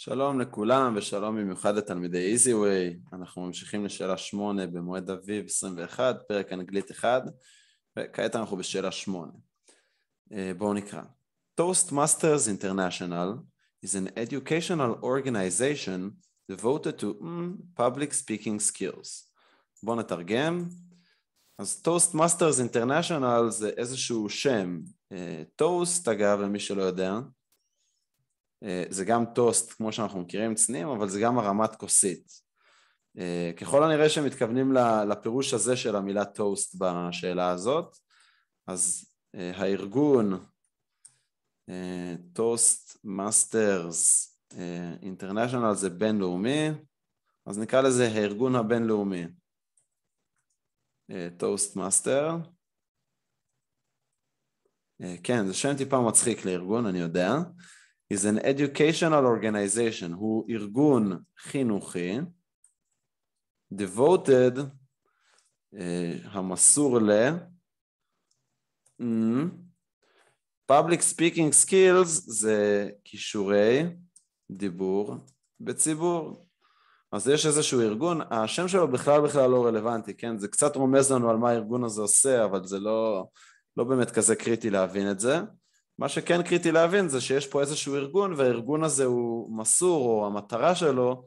שלום לכולם ושלום במיוחד לתלמידי איזיווי, אנחנו ממשיכים לשאלה 8 במועד אביב 21, פרק אנגלית 1, וכעת אנחנו בשאלה 8. אה, בואו נקרא. Toastmasters International is an educational organization devoted to mm, public speaking skills. בואו נתרגם. אז Toastmasters International זה איזשהו שם, אה, Toast אגב למי שלא יודע, אה, זה גם טוסט כמו שאנחנו מכירים צניעים, אבל זה גם הרמת כוסית. אה, ככל הנראה שמתכוונים לפירוש הזה של המילה טוסט בשאלה הזאת, אז אה, הארגון טוסט מאסטרס אינטרנשיונל זה בינלאומי, אז נקרא לזה הארגון הבינלאומי. טוסט מאסטר. כן, זה שם טיפה מצחיק לארגון, אני יודע. is an educational organization, הוא ארגון חינוכי devoted, uh, המסור ל... Mm, public speaking skills זה כישורי דיבור בציבור. אז יש איזשהו ארגון, השם שלו בכלל בכלל לא רלוונטי, כן? זה קצת רומז לנו על מה הארגון הזה עושה, אבל זה לא, לא באמת כזה קריטי להבין את זה. מה שכן קריטי להבין זה שיש פה איזשהו ארגון והארגון הזה הוא מסור או המטרה שלו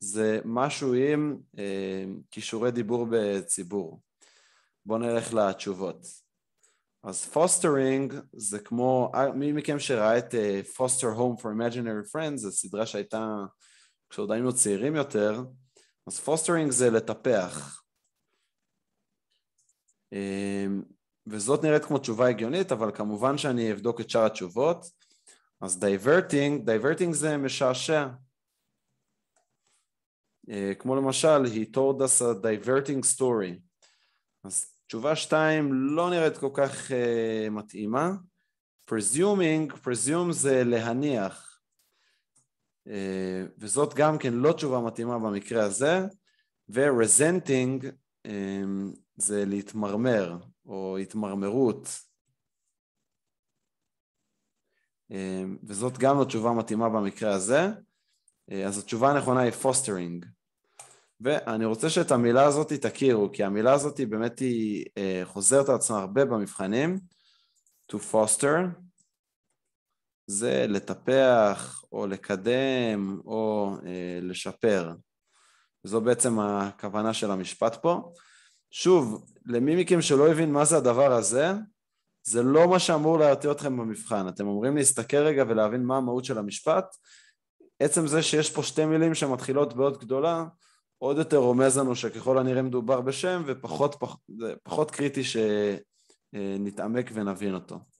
זה משהו עם אה, כישורי דיבור בציבור. בואו נלך לתשובות. אז פוסטרינג זה כמו, מי מכם שראה את פוסטר הום פור imaginary פרנד, זו סדרה שהייתה כשעוד היינו צעירים יותר, אז פוסטרינג זה לטפח. אה, וזאת נראית כמו תשובה הגיונית, אבל כמובן שאני אבדוק את שאר התשובות. אז דייברטינג, דייברטינג זה משעשע. אה, כמו למשל, he told us a diverting story. אז תשובה שתיים לא נראית כל כך uh, מתאימה. פרזיומינג, פרזיום זה להניח. Uh, וזאת גם כן לא תשובה מתאימה במקרה הזה. ורזנטינג um, זה להתמרמר, או התמרמרות. אמ, וזאת גם התשובה המתאימה במקרה הזה. אה, אז התשובה הנכונה היא פוסטרינג. ואני רוצה שאת המילה הזאת תכירו, כי המילה הזאת היא באמת היא אה, חוזרת על עצמה הרבה במבחנים. To foster זה לטפח או לקדם או אה, לשפר. זו בעצם הכוונה של המשפט פה. שוב, למי מכם שלא הבין מה זה הדבר הזה, זה לא מה שאמור להרתיע אתכם במבחן. אתם אמורים להסתכל רגע ולהבין מה המהות של המשפט. עצם זה שיש פה שתי מילים שמתחילות בעוד גדולה, עוד יותר רומז לנו שככל הנראה מדובר בשם ופחות פח, פחות קריטי שנתעמק ונבין אותו.